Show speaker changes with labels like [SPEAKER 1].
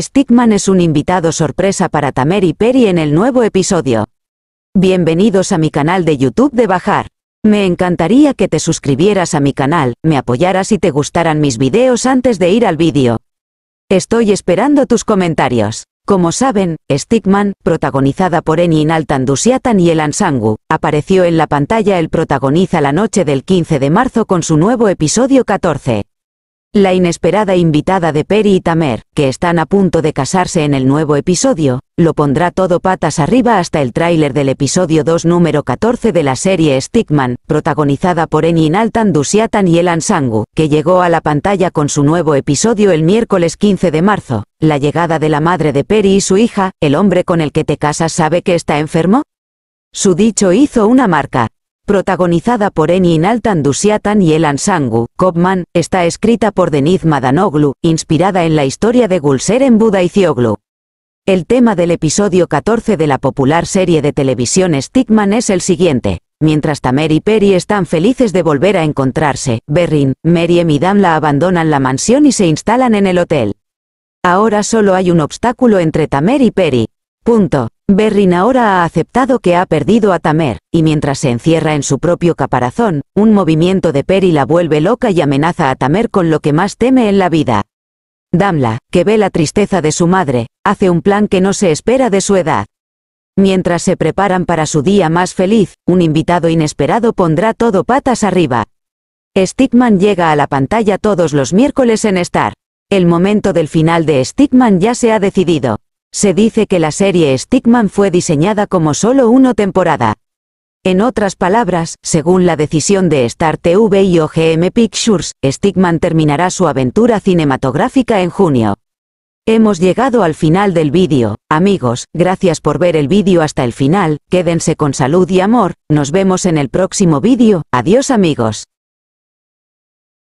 [SPEAKER 1] Stickman es un invitado sorpresa para Tamer y Perry en el nuevo episodio. Bienvenidos a mi canal de YouTube de Bajar. Me encantaría que te suscribieras a mi canal, me apoyaras y te gustaran mis videos antes de ir al vídeo. Estoy esperando tus comentarios. Como saben, Stickman, protagonizada por Eni Inaltan Altandusiatan y Elan Sangu, apareció en la pantalla el protagoniza la noche del 15 de marzo con su nuevo episodio 14 la inesperada invitada de Peri y Tamer, que están a punto de casarse en el nuevo episodio, lo pondrá todo patas arriba hasta el tráiler del episodio 2 número 14 de la serie Stickman, protagonizada por Eni Naltan Dusiatan y Elan Sangu, que llegó a la pantalla con su nuevo episodio el miércoles 15 de marzo. La llegada de la madre de Peri y su hija, el hombre con el que te casas sabe que está enfermo? Su dicho hizo una marca, protagonizada por Inaltan Dusiatan y Elan Sangu, Kopman, está escrita por Deniz Madanoglu, inspirada en la historia de en Buda y Cioglu. El tema del episodio 14 de la popular serie de televisión Stickman es el siguiente. Mientras Tamer y Perry están felices de volver a encontrarse, Berrin, Meriem y Damla abandonan la mansión y se instalan en el hotel. Ahora solo hay un obstáculo entre Tamer y Perry, Punto. Berrin ahora ha aceptado que ha perdido a Tamer, y mientras se encierra en su propio caparazón, un movimiento de Peri la vuelve loca y amenaza a Tamer con lo que más teme en la vida. Damla, que ve la tristeza de su madre, hace un plan que no se espera de su edad. Mientras se preparan para su día más feliz, un invitado inesperado pondrá todo patas arriba. Stickman llega a la pantalla todos los miércoles en Star. El momento del final de Stickman ya se ha decidido. Se dice que la serie Stickman fue diseñada como solo una temporada. En otras palabras, según la decisión de Star TV y OGM Pictures, Stickman terminará su aventura cinematográfica en junio. Hemos llegado al final del vídeo, amigos, gracias por ver el vídeo hasta el final, quédense con salud y amor, nos vemos en el próximo vídeo, adiós amigos.